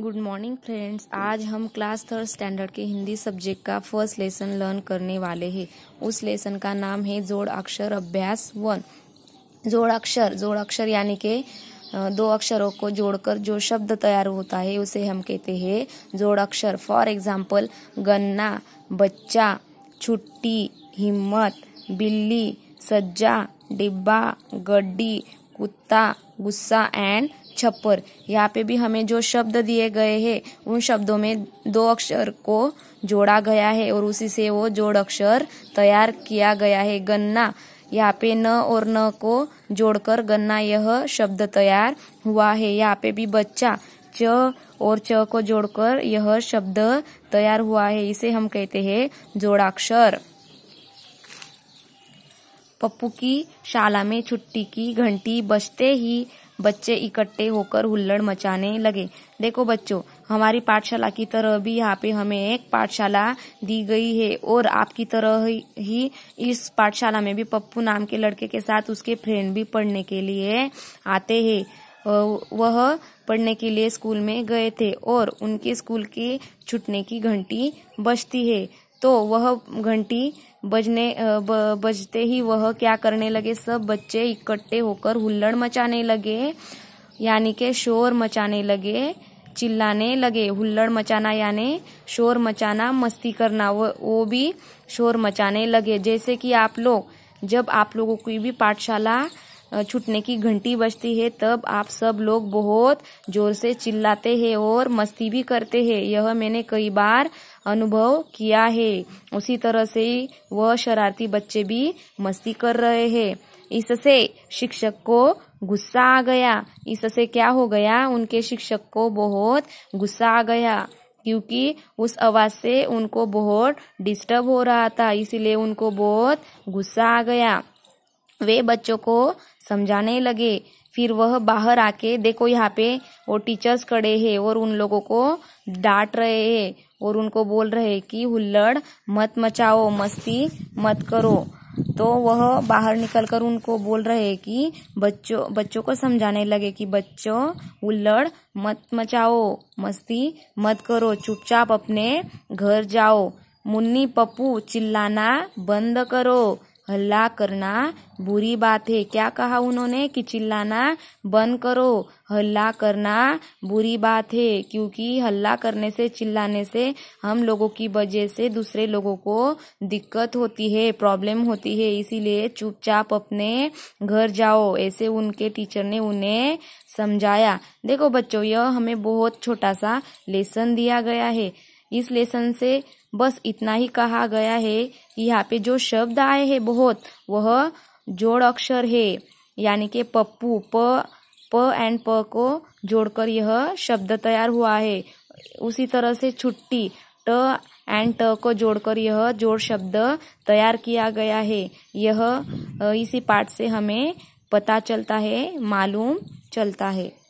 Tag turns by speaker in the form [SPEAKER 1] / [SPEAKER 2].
[SPEAKER 1] good morning friends आज हम class third standard के हिंदी सब्जेक्ट का फर्स्ट लेसन लर्न करने वाले हैं उस लेसन का नाम है जोड़ अक्षर अभ्यास वन जोड़ अक्षर जोड़ अक्षर यानी के दो अक्षरों को जोड़कर जो शब्द तैयार होता है उसे हम कहते हैं जोड़ अक्षर फॉर एग्जाम्पल गन्ना बच्चा छुट्टी हिम्मत बिल्ली सज्जा डिब्बा गड्डी कुत्ता गुस्सा एंड छप्पर यहाँ पे भी हमें जो शब्द दिए गए हैं उन शब्दों में दो अक्षर को जोड़ा गया है और उसी से वो जोड़ अक्षर तैयार किया गया है गन्ना यहाँ पे न और न को जोड़कर गन्ना यह शब्द तैयार हुआ है यहाँ पे भी बच्चा च और च को जोड़कर यह शब्द तैयार हुआ है इसे हम कहते हैं जोड़ाक्षर पप्पू की शाला में छुट्टी की घंटी बजते ही बच्चे इकट्ठे होकर हुल्लड़ मचाने लगे देखो बच्चों हमारी पाठशाला की तरह भी यहाँ पे हमें एक पाठशाला दी गई है और आपकी तरह ही इस पाठशाला में भी पप्पू नाम के लड़के के साथ उसके फ्रेंड भी पढ़ने के लिए आते हैं वह पढ़ने के लिए स्कूल में गए थे और उनके स्कूल के छुटने की घंटी बजती है तो वह घंटी बजने ब, बजते ही वह क्या करने लगे सब बच्चे इकट्ठे होकर हुल्लड़ मचाने लगे यानी के शोर मचाने लगे चिल्लाने लगे हुल्लड़ मचाना यानी शोर मचाना मस्ती करना वो, वो भी शोर मचाने लगे जैसे कि आप लोग जब आप लोगों की भी पाठशाला छूटने की घंटी बजती है तब आप सब लोग बहुत जोर से चिल्लाते हैं और मस्ती भी करते हैं यह मैंने कई बार अनुभव किया है उसी तरह से वह शरारती बच्चे भी मस्ती कर रहे हैं इससे शिक्षक को गुस्सा आ गया इससे क्या हो गया उनके शिक्षक को बहुत गुस्सा आ गया क्योंकि उस आवाज़ से उनको बहुत डिस्टर्ब हो रहा था इसीलिए उनको बहुत गुस्सा आ गया वे बच्चों को समझाने लगे फिर वह बाहर आके देखो यहाँ पे वो टीचर्स खड़े है और उन लोगों को डांट रहे है और उनको बोल रहे है कि हुल्लड़ मत मचाओ मस्ती मत करो तो वह बाहर निकलकर उनको बोल रहे कि बच्चों बच्चों को समझाने लगे कि बच्चों उल्लड़ मत मचाओ मस्ती मत करो चुपचाप अपने घर जाओ मुन्नी पप्पू चिल्लाना बंद करो हल्ला करना बुरी बात है क्या कहा उन्होंने कि चिल्लाना बंद करो हल्ला करना बुरी बात है क्योंकि हल्ला करने से चिल्लाने से हम लोगों की वजह से दूसरे लोगों को दिक्कत होती है प्रॉब्लम होती है इसीलिए चुपचाप अपने घर जाओ ऐसे उनके टीचर ने उन्हें समझाया देखो बच्चों यह हमें बहुत छोटा सा लेसन दिया गया है इस लेसन से बस इतना ही कहा गया है कि यहाँ पे जो शब्द आए हैं बहुत वह जोड़ अक्षर है यानी कि पप्पू प प एंड प को जोड़कर यह शब्द तैयार हुआ है उसी तरह से छुट्टी ट एंड ट को जोड़कर यह जोड़ शब्द तैयार किया गया है यह इसी पाठ से हमें पता चलता है मालूम चलता है